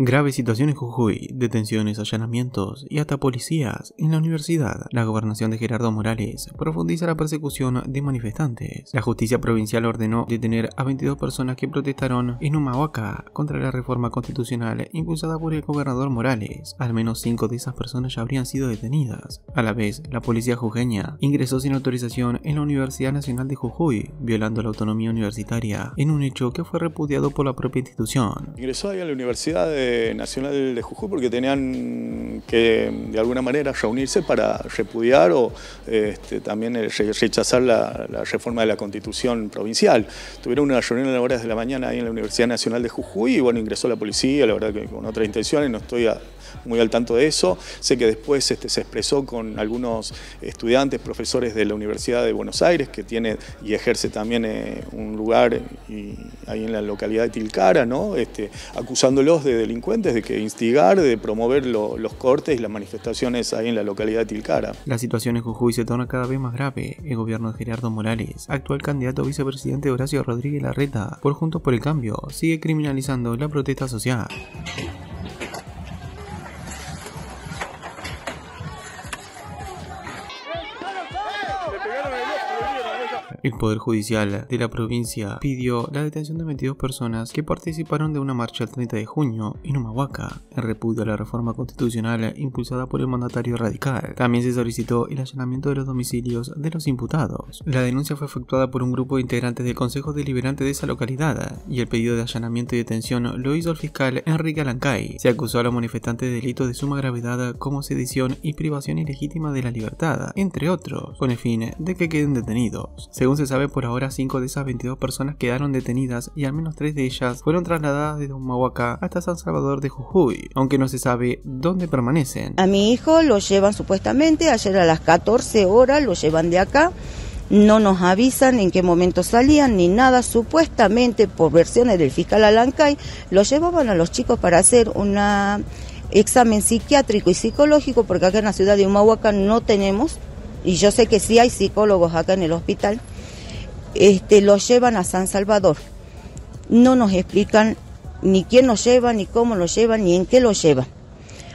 Graves situaciones en Jujuy, detenciones, allanamientos y hasta policías en la universidad. La gobernación de Gerardo Morales profundiza la persecución de manifestantes. La justicia provincial ordenó detener a 22 personas que protestaron en Humahuaca contra la reforma constitucional impulsada por el gobernador Morales. Al menos 5 de esas personas ya habrían sido detenidas. A la vez, la policía jujeña ingresó sin autorización en la Universidad Nacional de Jujuy, violando la autonomía universitaria en un hecho que fue repudiado por la propia institución. Ingresó ahí a la universidad de eh, Nacional de Jujuy porque tenían que de alguna manera reunirse para repudiar o este, también eh, rechazar la, la, reforma de la constitución provincial. Tuvieron una reunión a las horas de la mañana ahí en la Universidad Nacional de Jujuy y bueno, ingresó la policía, la verdad que con otras intenciones, no estoy a, muy al tanto de eso. Sé que después este, se expresó con algunos estudiantes, profesores de la Universidad de Buenos Aires, que tiene y ejerce también eh, un lugar ahí en la localidad de Tilcara, este, acusándolos de delincuentes, de que instigar, de promover los cortes y las manifestaciones ahí en la localidad de Tilcara. La situación en Jujuy se torna cada vez más grave. El gobierno de Gerardo Morales, actual candidato a vicepresidente Horacio Rodríguez Larreta, por Juntos por el Cambio, sigue criminalizando la protesta social. El Poder Judicial de la provincia pidió la detención de 22 personas que participaron de una marcha el 30 de junio en Humahuaca, en repudio a la reforma constitucional impulsada por el mandatario radical. También se solicitó el allanamiento de los domicilios de los imputados. La denuncia fue efectuada por un grupo de integrantes del Consejo Deliberante de esa localidad y el pedido de allanamiento y detención lo hizo el fiscal Enrique Alancay. Se acusó a los manifestantes de delitos de suma gravedad como sedición y privación ilegítima de la libertad, entre otros, con el fin de que queden detenidos. Según se sabe por ahora, 5 de esas 22 personas quedaron detenidas y al menos tres de ellas fueron trasladadas desde Humahuaca hasta San Salvador de Jujuy, aunque no se sabe dónde permanecen. A mi hijo lo llevan supuestamente, ayer a las 14 horas lo llevan de acá. No nos avisan en qué momento salían ni nada. Supuestamente, por versiones del fiscal Alancay, lo llevaban a los chicos para hacer un examen psiquiátrico y psicológico, porque acá en la ciudad de Humahuaca no tenemos, y yo sé que sí hay psicólogos acá en el hospital, este, los llevan a San Salvador. No nos explican ni quién los lleva, ni cómo los llevan, ni en qué los lleva.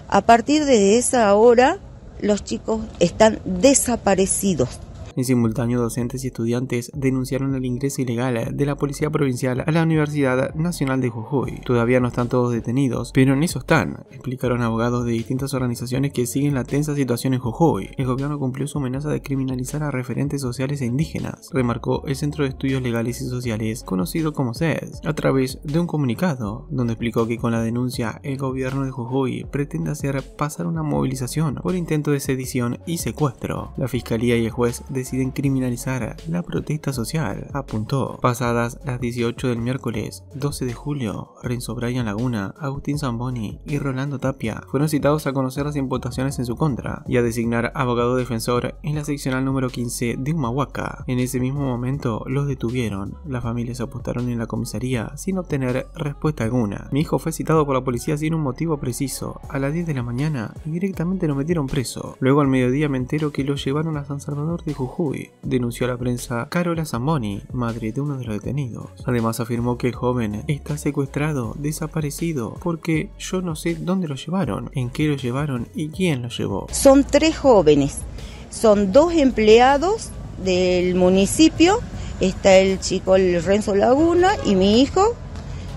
A partir de esa hora, los chicos están desaparecidos. En simultáneo, docentes y estudiantes denunciaron el ingreso ilegal de la Policía Provincial a la Universidad Nacional de Jujuy. Todavía no están todos detenidos, pero en eso están, explicaron abogados de distintas organizaciones que siguen la tensa situación en Jujuy. El gobierno cumplió su amenaza de criminalizar a referentes sociales e indígenas, remarcó el Centro de Estudios Legales y Sociales, conocido como CES, a través de un comunicado, donde explicó que con la denuncia el gobierno de Jujuy pretende hacer pasar una movilización por intento de sedición y secuestro. La fiscalía y el juez de deciden criminalizar la protesta social, apuntó. Pasadas las 18 del miércoles 12 de julio, Renzo Bryan Laguna, Agustín Zamboni y Rolando Tapia fueron citados a conocer las imputaciones en su contra y a designar abogado defensor en la seccional número 15 de Humahuaca. En ese mismo momento los detuvieron, las familias apostaron en la comisaría sin obtener respuesta alguna. Mi hijo fue citado por la policía sin un motivo preciso a las 10 de la mañana y directamente lo metieron preso. Luego al mediodía me entero que lo llevaron a San Salvador de Jujuy denunció a la prensa Carola Zamboni, madre de uno de los detenidos. Además afirmó que el joven está secuestrado, desaparecido, porque yo no sé dónde lo llevaron, en qué lo llevaron y quién lo llevó. Son tres jóvenes, son dos empleados del municipio, está el chico el Renzo Laguna y mi hijo,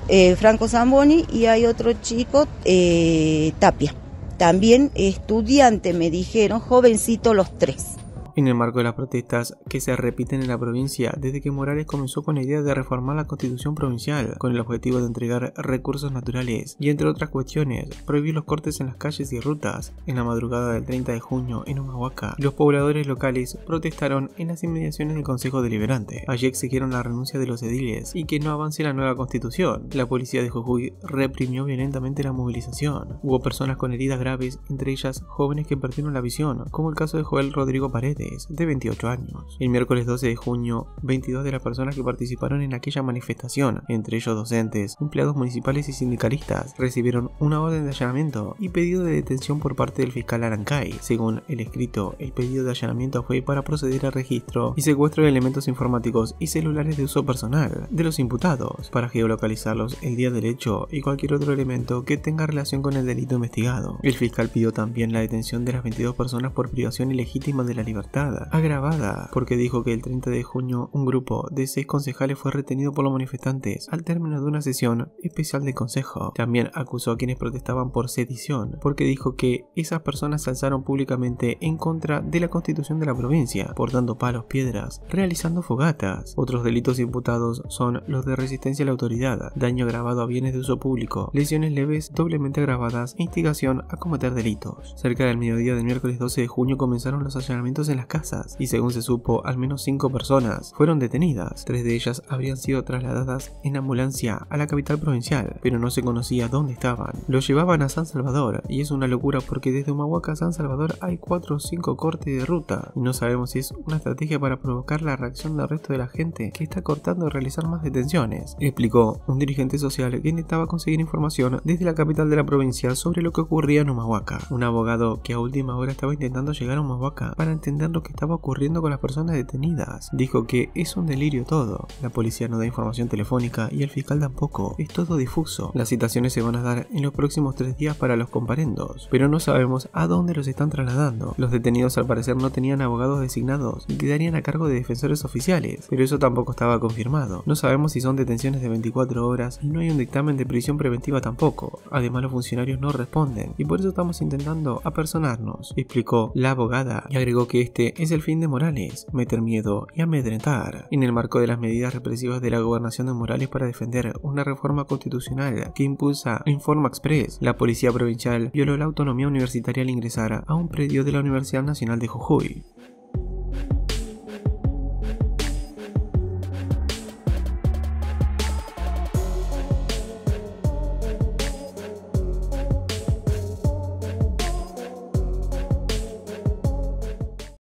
eh, Franco Zamboni, y hay otro chico, eh, Tapia. También estudiante, me dijeron, jovencito los tres en el marco de las protestas que se repiten en la provincia desde que Morales comenzó con la idea de reformar la constitución provincial con el objetivo de entregar recursos naturales y entre otras cuestiones prohibir los cortes en las calles y rutas. En la madrugada del 30 de junio en Humahuaca, los pobladores locales protestaron en las inmediaciones del Consejo Deliberante. Allí exigieron la renuncia de los ediles y que no avance la nueva constitución. La policía de Jujuy reprimió violentamente la movilización. Hubo personas con heridas graves, entre ellas jóvenes que perdieron la visión, como el caso de Joel Rodrigo Paredes de 28 años. El miércoles 12 de junio, 22 de las personas que participaron en aquella manifestación, entre ellos docentes, empleados municipales y sindicalistas, recibieron una orden de allanamiento y pedido de detención por parte del fiscal Arancay. Según el escrito, el pedido de allanamiento fue para proceder al registro y secuestro de elementos informáticos y celulares de uso personal de los imputados, para geolocalizarlos el día del hecho y cualquier otro elemento que tenga relación con el delito investigado. El fiscal pidió también la detención de las 22 personas por privación ilegítima de la libertad agravada, porque dijo que el 30 de junio un grupo de seis concejales fue retenido por los manifestantes al término de una sesión especial de consejo. También acusó a quienes protestaban por sedición, porque dijo que esas personas se alzaron públicamente en contra de la constitución de la provincia, portando palos, piedras, realizando fogatas. Otros delitos imputados son los de resistencia a la autoridad, daño agravado a bienes de uso público, lesiones leves doblemente agravadas e instigación a cometer delitos. Cerca del mediodía del miércoles 12 de junio comenzaron los allanamientos en las casas y según se supo, al menos 5 personas fueron detenidas. Tres de ellas habrían sido trasladadas en ambulancia a la capital provincial, pero no se conocía dónde estaban. Lo llevaban a San Salvador y es una locura porque desde Humahuaca a San Salvador hay 4 o 5 cortes de ruta y no sabemos si es una estrategia para provocar la reacción del resto de la gente que está cortando realizar más detenciones, explicó un dirigente social que intentaba conseguir información desde la capital de la provincia sobre lo que ocurría en Humahuaca. Un abogado que a última hora estaba intentando llegar a Humahuaca para entender lo que estaba ocurriendo con las personas detenidas. Dijo que es un delirio todo. La policía no da información telefónica y el fiscal tampoco. Es todo difuso. Las citaciones se van a dar en los próximos tres días para los comparendos, pero no sabemos a dónde los están trasladando. Los detenidos al parecer no tenían abogados designados y quedarían a cargo de defensores oficiales, pero eso tampoco estaba confirmado. No sabemos si son detenciones de 24 horas no hay un dictamen de prisión preventiva tampoco. Además los funcionarios no responden y por eso estamos intentando apersonarnos, explicó la abogada y agregó que es es el fin de Morales, meter miedo y amedrentar. En el marco de las medidas represivas de la gobernación de Morales para defender una reforma constitucional que impulsa en forma express, la policía provincial violó la autonomía universitaria al ingresar a un predio de la Universidad Nacional de Jujuy.